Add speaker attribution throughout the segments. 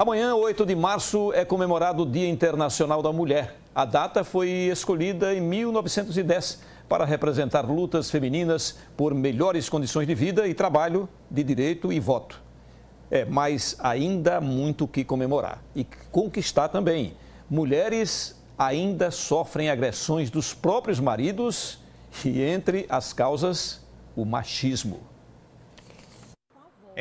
Speaker 1: Amanhã, 8 de março, é comemorado o Dia Internacional da Mulher. A data foi escolhida em 1910 para representar lutas femininas por melhores condições de vida e trabalho, de direito e voto. É, mas ainda muito que comemorar e conquistar também. Mulheres ainda sofrem agressões dos próprios maridos e entre as causas, o machismo.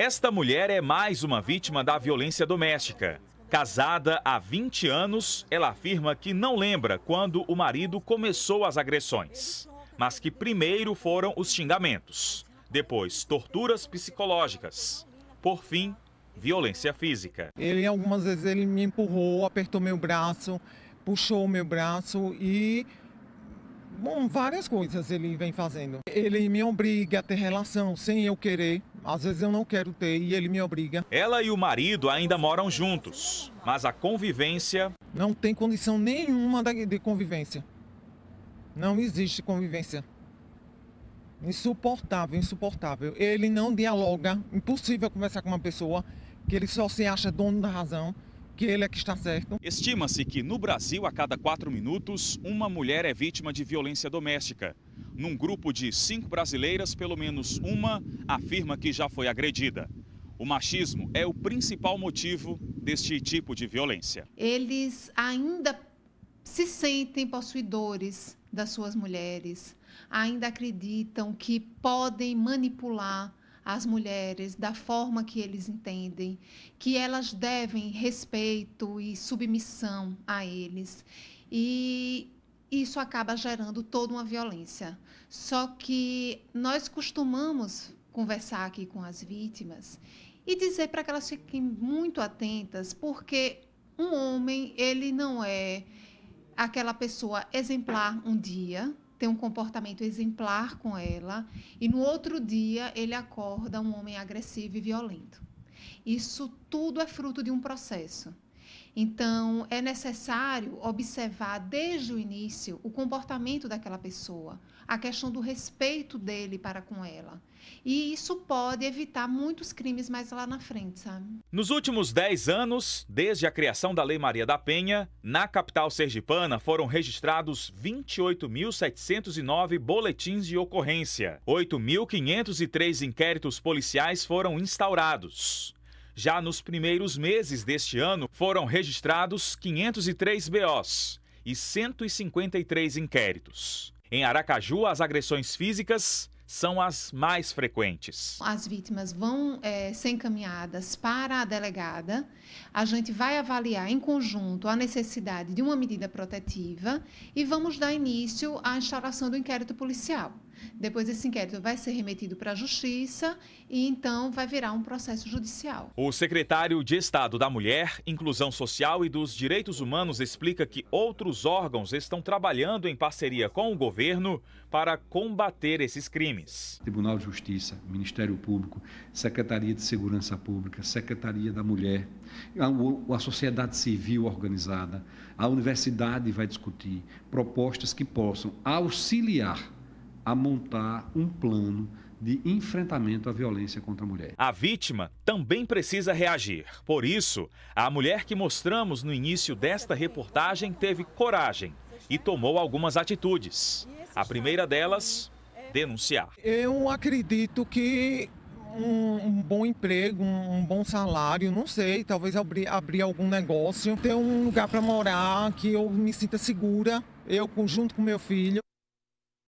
Speaker 1: Esta mulher é mais uma vítima da violência doméstica. Casada há 20 anos, ela afirma que não lembra quando o marido começou as agressões, mas que primeiro foram os xingamentos, depois torturas psicológicas, por fim, violência física.
Speaker 2: Ele algumas vezes ele me empurrou, apertou meu braço, puxou meu braço e bom, várias coisas ele vem fazendo. Ele me obriga a ter relação sem eu querer, às vezes eu não quero ter e ele me obriga. Ela e o marido ainda moram
Speaker 1: juntos, mas a convivência.
Speaker 2: Não tem condição nenhuma de convivência. Não existe convivência. Insuportável, insuportável. Ele não dialoga, impossível conversar com uma pessoa que ele só se acha dono da razão,
Speaker 1: que ele é que está certo. Estima-se que no Brasil, a cada quatro minutos, uma mulher é vítima de violência doméstica. Num grupo de cinco brasileiras, pelo menos uma afirma que já foi agredida. O machismo é o principal motivo deste tipo de violência.
Speaker 3: Eles ainda se sentem possuidores das suas mulheres, ainda acreditam que podem manipular as mulheres da forma que eles entendem, que elas devem respeito e submissão a eles. E isso acaba gerando toda uma violência. Só que nós costumamos conversar aqui com as vítimas e dizer para que elas fiquem muito atentas, porque um homem, ele não é aquela pessoa exemplar um dia, tem um comportamento exemplar com ela, e no outro dia ele acorda um homem agressivo e violento. Isso tudo é fruto de um processo. Então, é necessário observar desde o início o comportamento daquela pessoa, a questão do respeito dele para com ela. E isso pode evitar muitos crimes mais lá na frente, sabe?
Speaker 1: Nos últimos 10 anos, desde a criação da Lei Maria da Penha, na capital sergipana foram registrados 28.709 boletins de ocorrência. 8.503 inquéritos policiais foram instaurados. Já nos primeiros meses deste ano, foram registrados 503 BOs e 153 inquéritos. Em Aracaju, as agressões físicas são as mais frequentes.
Speaker 3: As vítimas vão é, ser encaminhadas para a delegada. A gente vai avaliar em conjunto a necessidade de uma medida protetiva e vamos dar início à instauração do inquérito policial. Depois esse inquérito vai ser remetido para a Justiça e então vai virar um processo judicial.
Speaker 1: O secretário de Estado da Mulher, Inclusão Social e dos Direitos Humanos explica que outros órgãos estão trabalhando em parceria com o governo para combater esses crimes. Tribunal de Justiça, Ministério Público, Secretaria de Segurança Pública, Secretaria da Mulher, a sociedade civil organizada, a universidade vai discutir propostas que possam auxiliar a montar um plano de enfrentamento à violência contra a mulher. A vítima também precisa reagir. Por isso, a mulher que mostramos no início desta reportagem teve coragem e tomou algumas atitudes. A primeira delas, denunciar.
Speaker 2: Eu acredito que um, um, bom emprego, um, um, bom salário, não sei, talvez abrir, abrir algum negócio, ter um lugar para morar que eu me sinta segura, eu junto com meu filho.